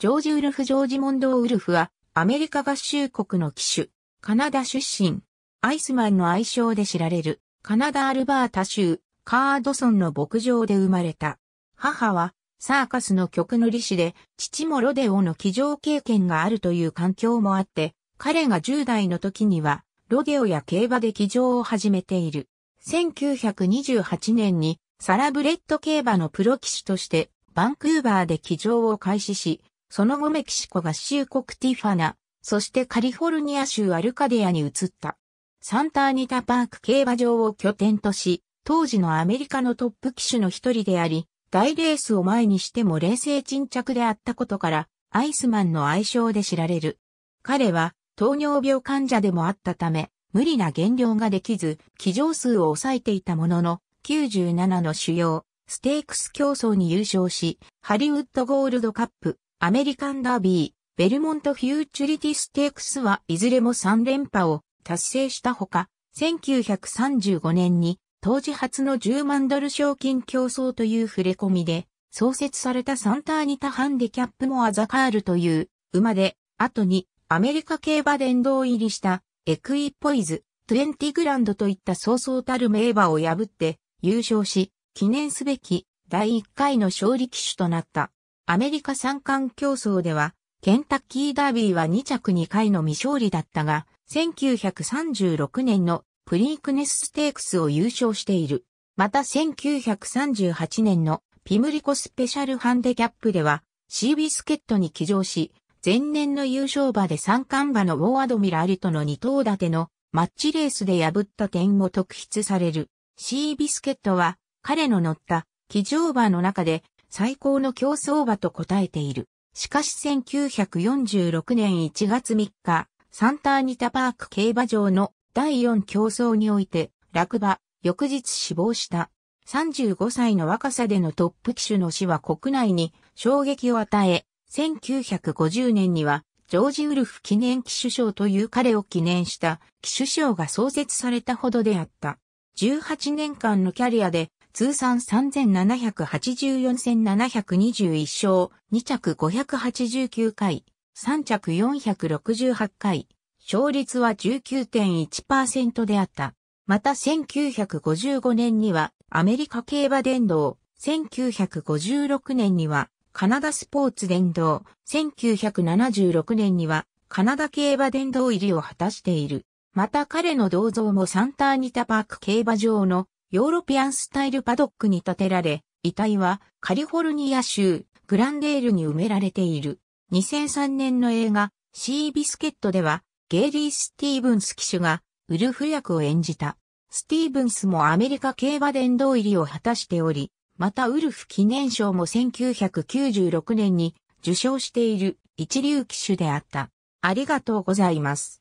ジョージ・ウルフ・ジョージ・モンドウルフは、アメリカ合衆国の騎手、カナダ出身、アイスマンの愛称で知られる、カナダ・アルバータ州、カードソンの牧場で生まれた。母は、サーカスの曲の利子で、父もロデオの騎乗経験があるという環境もあって、彼が10代の時には、ロデオや競馬で騎乗を始めている。1928年に、サラブレッド競馬のプロ騎手として、バンクーバーで騎乗を開始し、その後メキシコ合衆国ティファナ、そしてカリフォルニア州アルカディアに移った。サンターニタパーク競馬場を拠点とし、当時のアメリカのトップ騎手の一人であり、大レースを前にしても冷静沈着であったことから、アイスマンの愛称で知られる。彼は糖尿病患者でもあったため、無理な減量ができず、騎乗数を抑えていたものの、97の主要、ステークス競争に優勝し、ハリウッドゴールドカップ、アメリカンダービー、ベルモントフューチュリティステークスはいずれも3連覇を達成したほか、1935年に当時初の10万ドル賞金競争という触れ込みで、創設されたサンターニタハンデキャップモアザカールという馬で、後にアメリカ競馬殿堂入りしたエクイポイズ、トゥエンティグランドといった早々たる名馬を破って優勝し、記念すべき第1回の勝利騎手となった。アメリカ三冠競争では、ケンタッキーダービーは2着2回の未勝利だったが、1936年のプリークネスステークスを優勝している。また1938年のピムリコスペシャルハンデキャップでは、シービスケットに騎乗し、前年の優勝馬で三冠馬のウォーアドミラーリとの二頭立てのマッチレースで破った点も特筆される。シービスケットは彼の乗った騎乗馬の中で最高の競争馬と答えている。しかし1946年1月3日、サンターニタパーク競馬場の第4競争において、落馬、翌日死亡した。35歳の若さでのトップ騎手の死は国内に衝撃を与え、1950年にはジョージ・ウルフ記念騎手賞という彼を記念した騎手賞が創設されたほどであった。18年間のキャリアで通算3784戦721勝、2着589回、3着468回、勝率は19.1%であった。また1955年にはアメリカ競馬伝道、1956年にはカナダスポーツ伝道、1976年にはカナダ競馬伝道入りを果たしている。また彼の銅像もサンターニタパーク競馬場のヨーロピアンスタイルパドックに建てられ、遺体はカリフォルニア州グランデールに埋められている。2003年の映画シービスケットではゲイリー・スティーブンス騎手がウルフ役を演じた。スティーブンスもアメリカ競馬殿堂入りを果たしており、またウルフ記念賞も1996年に受賞している一流騎手であった。ありがとうございます。